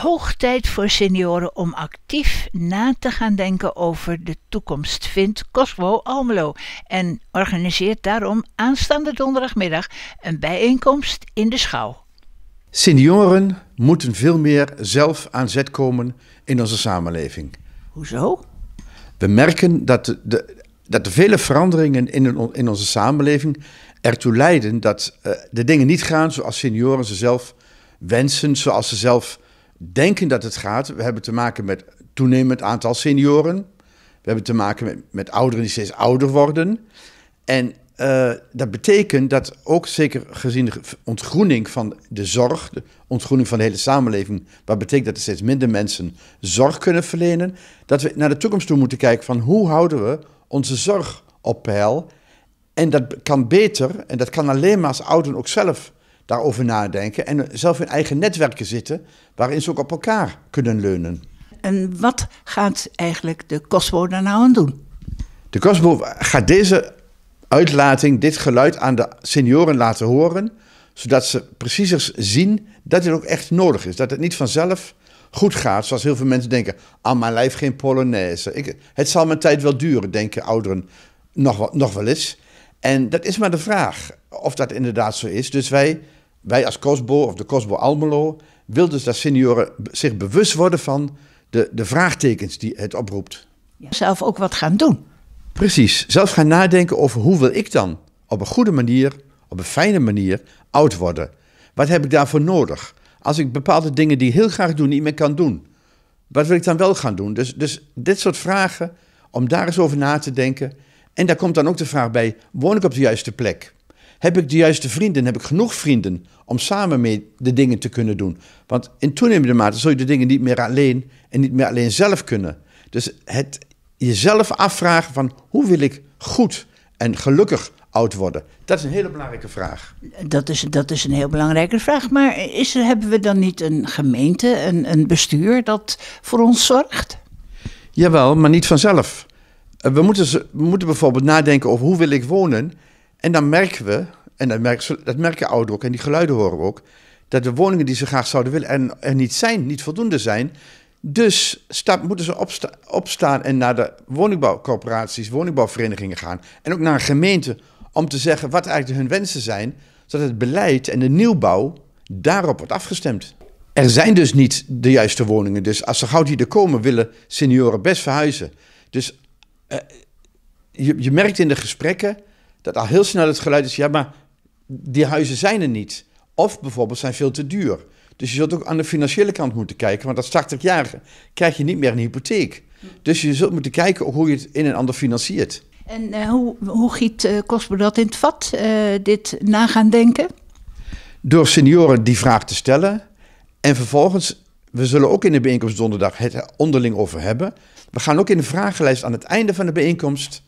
Hoog tijd voor senioren om actief na te gaan denken over de toekomst, vindt Cosmo Almelo. En organiseert daarom aanstaande donderdagmiddag een bijeenkomst in de schouw. Senioren moeten veel meer zelf aan zet komen in onze samenleving. Hoezo? We merken dat de, dat de vele veranderingen in, in onze samenleving ertoe leiden dat eh, de dingen niet gaan zoals senioren ze zelf wensen, zoals ze zelf denken dat het gaat. We hebben te maken met toenemend aantal senioren. We hebben te maken met, met ouderen die steeds ouder worden. En eh, dat betekent dat ook zeker gezien de ontgroening van de zorg, de ontgroening van de hele samenleving, wat betekent dat er steeds minder mensen zorg kunnen verlenen, dat we naar de toekomst toe moeten kijken van hoe houden we onze zorg op peil. En dat kan beter, en dat kan alleen maar als ouderen ook zelf daarover nadenken en zelf in eigen netwerken zitten waarin ze ook op elkaar kunnen leunen. En wat gaat eigenlijk de COSBO daar nou aan doen? De COSBO gaat deze uitlating, dit geluid aan de senioren laten horen, zodat ze preciezer zien dat dit ook echt nodig is. Dat het niet vanzelf goed gaat, zoals heel veel mensen denken, aan ah, mijn lijf geen Polonaise. Ik, het zal mijn tijd wel duren, denken ouderen nog nog wel eens. En dat is maar de vraag of dat inderdaad zo is. Dus wij wij als COSBO of de COSBO Almelo willen dus dat senioren zich bewust worden van de, de vraagtekens die het oproept. Zelf ook wat gaan doen. Precies, zelf gaan nadenken over hoe wil ik dan op een goede manier, op een fijne manier oud worden. Wat heb ik daarvoor nodig? Als ik bepaalde dingen die ik heel graag doe niet meer kan doen, wat wil ik dan wel gaan doen? Dus, dus dit soort vragen, om daar eens over na te denken. En daar komt dan ook de vraag bij, woon ik op de juiste plek? Heb ik de juiste vrienden? Heb ik genoeg vrienden om samen mee de dingen te kunnen doen? Want in toenemende mate zul je de dingen niet meer alleen en niet meer alleen zelf kunnen. Dus het jezelf afvragen van hoe wil ik goed en gelukkig oud worden? Dat is een hele belangrijke vraag. Dat is, dat is een heel belangrijke vraag. Maar is hebben we dan niet een gemeente, een, een bestuur dat voor ons zorgt? Jawel, maar niet vanzelf. Eh, we moeten, we moeten bijvoorbeeld nadenken over hoe wil ik wonen en dan merken we, en dat merken, dat merken ouderen ook en die geluiden horen we ook, dat de woningen die ze graag zouden willen en er niet zijn, niet voldoende zijn. Dus moeten ze opstaan en naar de woningbouwcorporaties, woningbouwverenigingen gaan. En ook naar een gemeente om te zeggen wat eigenlijk hun wensen zijn. Zodat het beleid en de nieuwbouw daarop wordt afgestemd. Er zijn dus niet de juiste woningen. Dus als ze gauw die er komen, willen senioren best verhuizen. Dus eh, je, je merkt in de gesprekken dat al heel snel het geluid is, ja, maar die huizen zijn er niet. Of bijvoorbeeld zijn veel te duur. Dus je zult ook aan de financiële kant moeten kijken, want als 80 jaar krijg je niet meer een hypotheek. Dus je zult moeten kijken hoe je het een en ander financiert. En eh, hoe, hoe giet uh, eh, Cosmo dat in het vat, eh, dit nagaan denken? Door senioren die vraag te stellen. En vervolgens, we zullen ook in de bijeenkomst donderdag het onderling over hebben. We gaan ook in de vragenlijst aan het einde van de bijeenkomst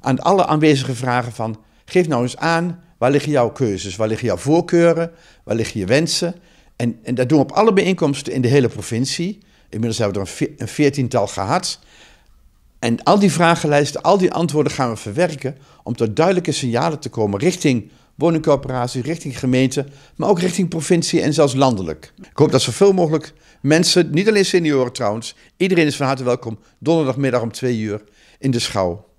aan alle aanwezige vragen van, geef nou eens aan, waar liggen jouw keuzes, waar liggen jouw voorkeuren, waar liggen je wensen. En, en dat doen we op alle bijeenkomsten in de hele provincie. Inmiddels hebben we er een veertiental gehad. En al die vragenlijsten, al die antwoorden gaan we verwerken om tot duidelijke signalen te komen richting woningcorporatie, richting gemeente, maar ook richting provincie en zelfs landelijk. Ik hoop dat zoveel mogelijk mensen, niet alleen senioren trouwens, iedereen is van harte welkom donderdagmiddag om twee uur in de schouw.